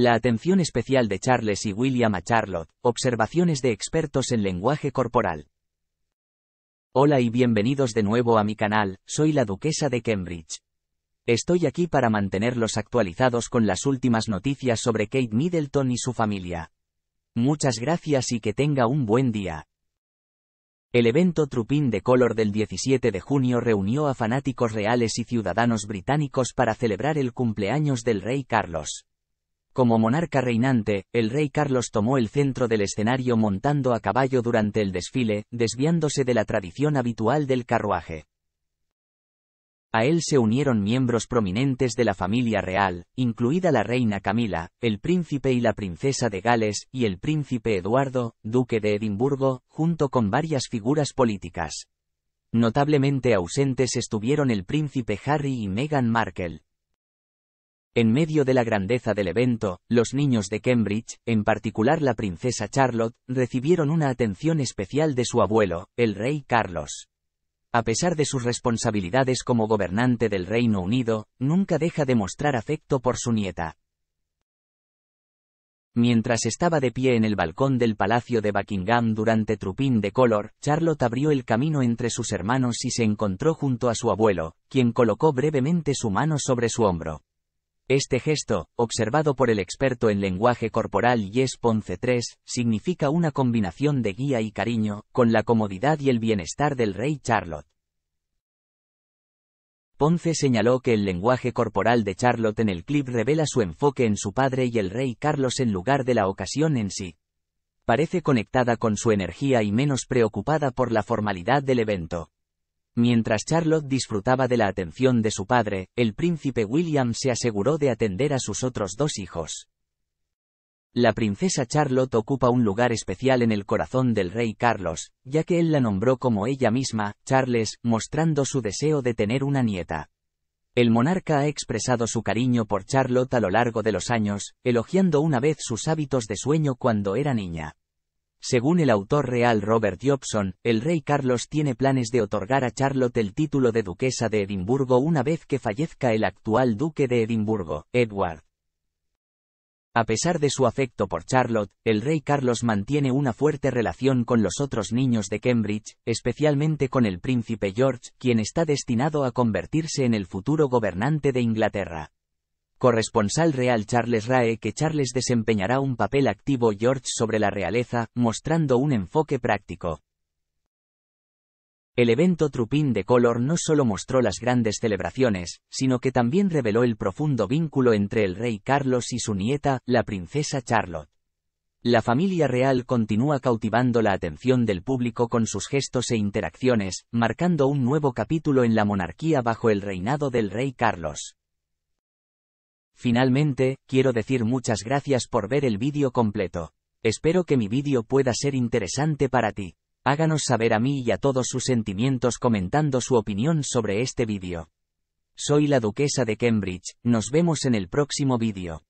La atención especial de Charles y William a Charlotte, observaciones de expertos en lenguaje corporal. Hola y bienvenidos de nuevo a mi canal, soy la duquesa de Cambridge. Estoy aquí para mantenerlos actualizados con las últimas noticias sobre Kate Middleton y su familia. Muchas gracias y que tenga un buen día. El evento Trupín de Color del 17 de junio reunió a fanáticos reales y ciudadanos británicos para celebrar el cumpleaños del rey Carlos. Como monarca reinante, el rey Carlos tomó el centro del escenario montando a caballo durante el desfile, desviándose de la tradición habitual del carruaje. A él se unieron miembros prominentes de la familia real, incluida la reina Camila, el príncipe y la princesa de Gales, y el príncipe Eduardo, duque de Edimburgo, junto con varias figuras políticas. Notablemente ausentes estuvieron el príncipe Harry y Meghan Markle. En medio de la grandeza del evento, los niños de Cambridge, en particular la princesa Charlotte, recibieron una atención especial de su abuelo, el rey Carlos. A pesar de sus responsabilidades como gobernante del Reino Unido, nunca deja de mostrar afecto por su nieta. Mientras estaba de pie en el balcón del Palacio de Buckingham durante Trupín de Color, Charlotte abrió el camino entre sus hermanos y se encontró junto a su abuelo, quien colocó brevemente su mano sobre su hombro. Este gesto, observado por el experto en lenguaje corporal Yes Ponce 3, significa una combinación de guía y cariño, con la comodidad y el bienestar del rey Charlotte. Ponce señaló que el lenguaje corporal de Charlotte en el clip revela su enfoque en su padre y el rey Carlos en lugar de la ocasión en sí. Parece conectada con su energía y menos preocupada por la formalidad del evento. Mientras Charlotte disfrutaba de la atención de su padre, el príncipe William se aseguró de atender a sus otros dos hijos. La princesa Charlotte ocupa un lugar especial en el corazón del rey Carlos, ya que él la nombró como ella misma, Charles, mostrando su deseo de tener una nieta. El monarca ha expresado su cariño por Charlotte a lo largo de los años, elogiando una vez sus hábitos de sueño cuando era niña. Según el autor real Robert Jobson, el rey Carlos tiene planes de otorgar a Charlotte el título de duquesa de Edimburgo una vez que fallezca el actual duque de Edimburgo, Edward. A pesar de su afecto por Charlotte, el rey Carlos mantiene una fuerte relación con los otros niños de Cambridge, especialmente con el príncipe George, quien está destinado a convertirse en el futuro gobernante de Inglaterra corresponsal real Charles Rae que Charles desempeñará un papel activo George sobre la realeza, mostrando un enfoque práctico. El evento trupín de Color no solo mostró las grandes celebraciones, sino que también reveló el profundo vínculo entre el rey Carlos y su nieta, la princesa Charlotte. La familia real continúa cautivando la atención del público con sus gestos e interacciones, marcando un nuevo capítulo en la monarquía bajo el reinado del rey Carlos. Finalmente, quiero decir muchas gracias por ver el vídeo completo. Espero que mi vídeo pueda ser interesante para ti. Háganos saber a mí y a todos sus sentimientos comentando su opinión sobre este vídeo. Soy la duquesa de Cambridge, nos vemos en el próximo vídeo.